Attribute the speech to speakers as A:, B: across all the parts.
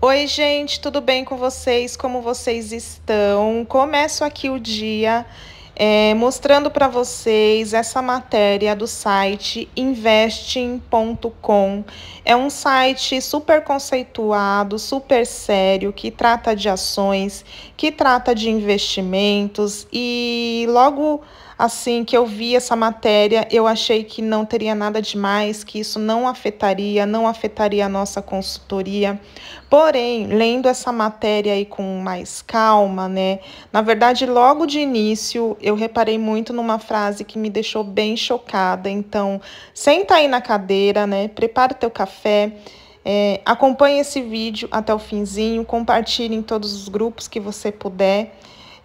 A: Oi, gente, tudo bem com vocês? Como vocês estão? Começo aqui o dia é, mostrando para vocês essa matéria do site investing.com. É um site super conceituado, super sério, que trata de ações, que trata de investimentos e logo assim que eu vi essa matéria, eu achei que não teria nada demais, que isso não afetaria, não afetaria a nossa consultoria. Porém, lendo essa matéria aí com mais calma, né? Na verdade, logo de início, eu reparei muito numa frase que me deixou bem chocada. Então, senta aí na cadeira, né? Prepara o teu café. É, acompanhe esse vídeo até o finzinho, compartilhe em todos os grupos que você puder.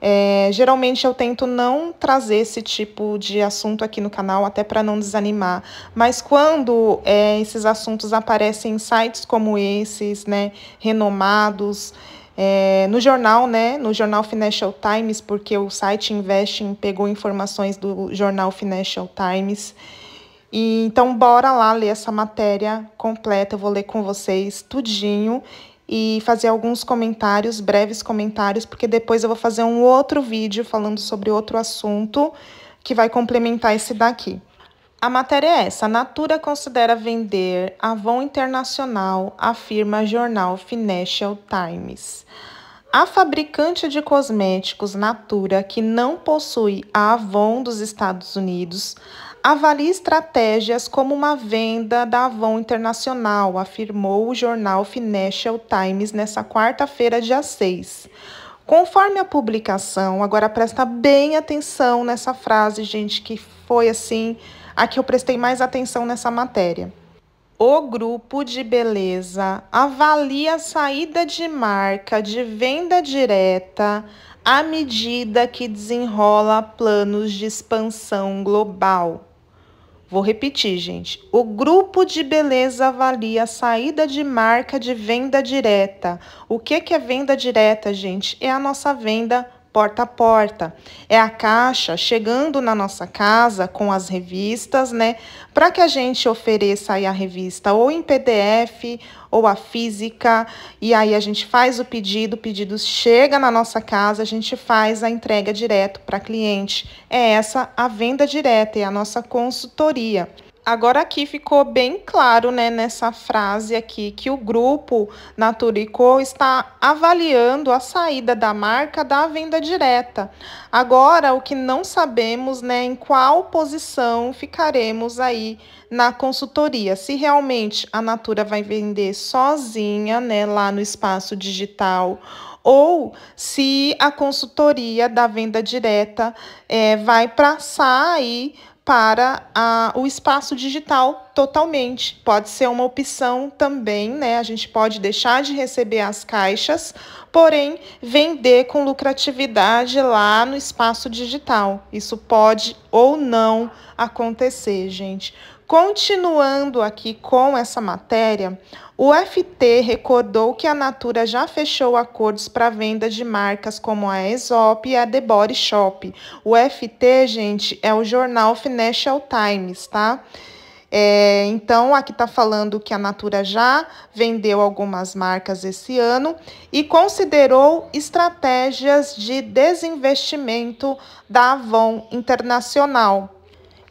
A: É, geralmente eu tento não trazer esse tipo de assunto aqui no canal, até para não desanimar. Mas quando é, esses assuntos aparecem em sites como esses, né, renomados, é, no jornal, né, no jornal Financial Times, porque o site Investing pegou informações do jornal Financial Times. E, então, bora lá ler essa matéria completa, eu vou ler com vocês tudinho e fazer alguns comentários, breves comentários, porque depois eu vou fazer um outro vídeo falando sobre outro assunto que vai complementar esse daqui. A matéria é essa: a Natura considera vender Avon Internacional, afirma jornal Financial Times. A fabricante de cosméticos Natura, que não possui a Avon dos Estados Unidos, avalie estratégias como uma venda da Avon Internacional, afirmou o jornal Financial Times nesta quarta-feira, dia 6. Conforme a publicação, agora presta bem atenção nessa frase, gente, que foi assim a que eu prestei mais atenção nessa matéria. O grupo de beleza avalia a saída de marca de venda direta à medida que desenrola planos de expansão global. Vou repetir, gente. O grupo de beleza avalia a saída de marca de venda direta. O que, que é venda direta, gente? É a nossa venda porta a porta. É a caixa chegando na nossa casa com as revistas, né? Para que a gente ofereça aí a revista ou em PDF ou a física, e aí a gente faz o pedido, o pedido chega na nossa casa, a gente faz a entrega direto para cliente. É essa a venda direta e é a nossa consultoria. Agora aqui ficou bem claro, né, nessa frase aqui, que o grupo Naturicô está avaliando a saída da marca da venda direta. Agora, o que não sabemos, né, em qual posição ficaremos aí na consultoria. Se realmente a Natura vai vender sozinha, né, lá no espaço digital, ou se a consultoria da venda direta é, vai passar aí para a, o espaço digital totalmente. Pode ser uma opção também, né? A gente pode deixar de receber as caixas, porém vender com lucratividade lá no espaço digital. Isso pode ou não acontecer, gente. Continuando aqui com essa matéria, o FT recordou que a Natura já fechou acordos para venda de marcas como a Aesop e a The Body Shop. O FT, gente, é o jornal Financial Times, tá? É, então, aqui está falando que a Natura já vendeu algumas marcas esse ano e considerou estratégias de desinvestimento da Avon Internacional.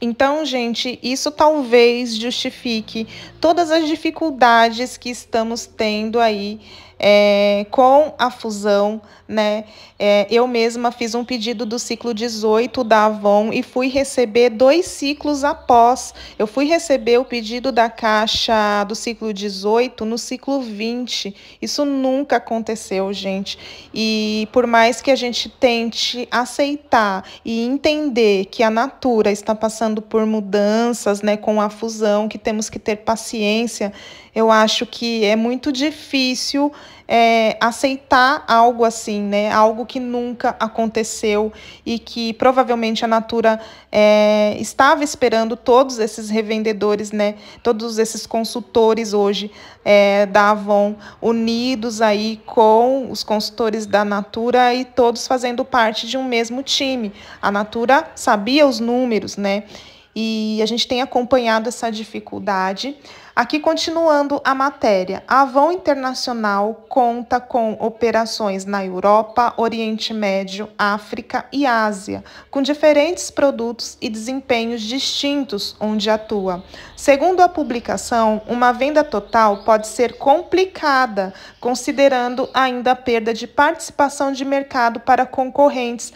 A: Então, gente, isso talvez justifique todas as dificuldades que estamos tendo aí é, com a fusão, né? É, eu mesma fiz um pedido do ciclo 18 da Avon e fui receber dois ciclos após. Eu fui receber o pedido da caixa do ciclo 18 no ciclo 20. Isso nunca aconteceu, gente. E por mais que a gente tente aceitar e entender que a natura está passando por mudanças, né, com a fusão, que temos que ter paciência, eu acho que é muito difícil é, aceitar algo assim, né? Algo que nunca aconteceu e que provavelmente a Natura é, estava esperando todos esses revendedores, né? Todos esses consultores hoje é, da Avon unidos aí com os consultores da Natura e todos fazendo parte de um mesmo time. A Natura sabia os números, né? e a gente tem acompanhado essa dificuldade. Aqui, continuando a matéria, a Avon Internacional conta com operações na Europa, Oriente Médio, África e Ásia, com diferentes produtos e desempenhos distintos onde atua. Segundo a publicação, uma venda total pode ser complicada, considerando ainda a perda de participação de mercado para concorrentes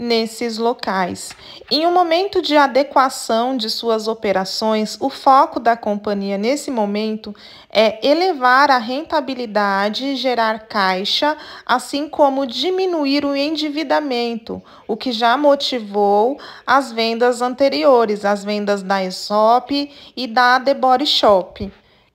A: nesses locais. Em um momento de adequação de suas operações, o foco da companhia nesse momento é elevar a rentabilidade e gerar caixa, assim como diminuir o endividamento, o que já motivou as vendas anteriores, as vendas da ESOP e da The Body Shop.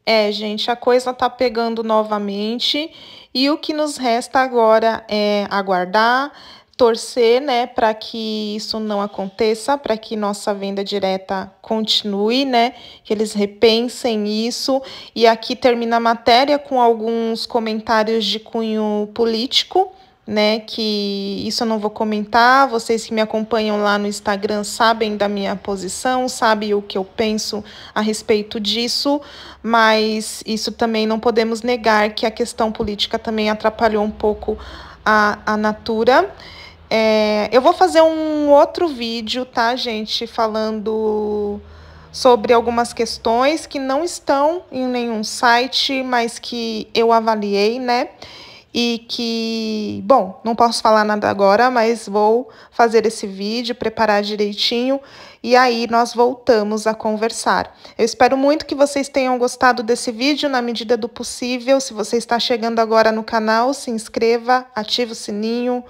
A: É, gente, a coisa tá pegando novamente e o que nos resta agora é aguardar, torcer, né, para que isso não aconteça, para que nossa venda direta continue, né, que eles repensem isso. E aqui termina a matéria com alguns comentários de cunho político, né, que isso eu não vou comentar, vocês que me acompanham lá no Instagram sabem da minha posição, sabem o que eu penso a respeito disso, mas isso também não podemos negar que a questão política também atrapalhou um pouco a, a Natura. É, eu vou fazer um outro vídeo, tá, gente? Falando sobre algumas questões que não estão em nenhum site, mas que eu avaliei, né? E que, bom, não posso falar nada agora, mas vou fazer esse vídeo, preparar direitinho e aí nós voltamos a conversar. Eu espero muito que vocês tenham gostado desse vídeo na medida do possível. Se você está chegando agora no canal, se inscreva, ative o sininho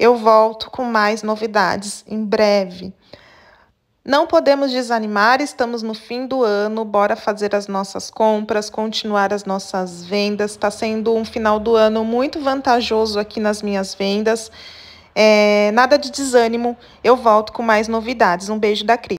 A: eu volto com mais novidades em breve. Não podemos desanimar, estamos no fim do ano, bora fazer as nossas compras, continuar as nossas vendas. Está sendo um final do ano muito vantajoso aqui nas minhas vendas. É, nada de desânimo, eu volto com mais novidades. Um beijo da Cris.